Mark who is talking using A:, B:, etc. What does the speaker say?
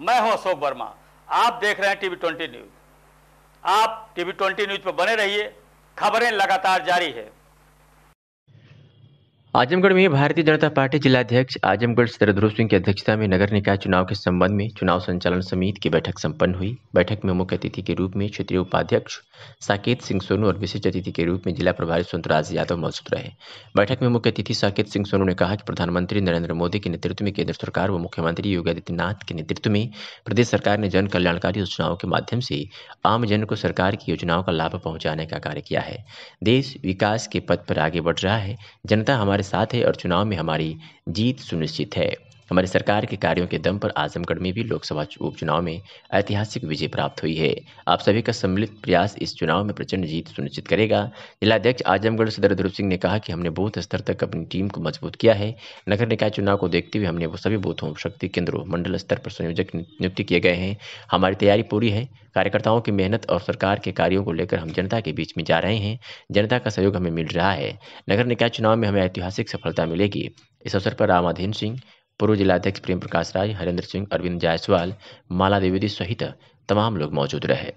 A: मैं हूं अशोक वर्मा आप देख रहे हैं टीवी ट्वेंटी न्यूज आप टीवी ट्वेंटी न्यूज पर बने रहिए खबरें लगातार जारी है
B: आजमगढ़ में भारतीय जनता पार्टी जिलाध्यक्ष आजमगढ़ शरद सिंह की अध्यक्षता में नगर निकाय चुनाव के संबंध में चुनाव संचालन समिति की बैठक संपन्न हुई बैठक में मुख्य अतिथि के रूप में क्षेत्रीय उपाध्यक्ष साकेत सिंह सोनू और विशिष्ट अतिथि के रूप में जिला प्रभारी स्वतंत्रराज यादव मौजूद रहे बैठक में मुख्य अतिथि साकेत सिंह सोनू ने कहा कि प्रधानमंत्री नरेंद्र मोदी के नेतृत्व में केंद्र सरकार व मुख्यमंत्री योगी आदित्यनाथ के नेतृत्व में प्रदेश सरकार ने जन कल्याणकारी योजनाओं के माध्यम से आम जन को सरकार की योजनाओं का लाभ पहुंचाने का कार्य किया है देश विकास के पद पर आगे बढ़ रहा है जनता हमारे हमारे साथ है और चुनाव में हमारी जीत सुनिश्चित है हमारी सरकार के कार्यों के दम पर आजमगढ़ में भी लोकसभा उपचुनाव में ऐतिहासिक विजय प्राप्त हुई है आप सभी का सम्मिलित प्रयास इस चुनाव में प्रचंड जीत सुनिश्चित करेगा जिलाध्यक्ष आजमगढ़ सदर ध्रुव सिंह ने कहा कि हमने बूथ स्तर तक अपनी टीम को मजबूत किया है नगर निकाय चुनाव को देखते हुए हमने वो सभी बूथों शक्ति केंद्रों मंडल स्तर पर संयोजक नियुक्ति किए गए हैं हमारी तैयारी पूरी है कार्यकर्ताओं की मेहनत और सरकार के कार्यों को लेकर हम जनता के बीच में जा रहे हैं जनता का सहयोग हमें मिल रहा है नगर निकाय चुनाव में हमें ऐतिहासिक सफलता मिलेगी इस अवसर पर रामाधीन सिंह पूर्व जिलाध्यक्ष प्रेम प्रकाश राय हरेंद्र सिंह अरविंद जायसवाल माला द्विवेदी सहित तमाम लोग मौजूद रहे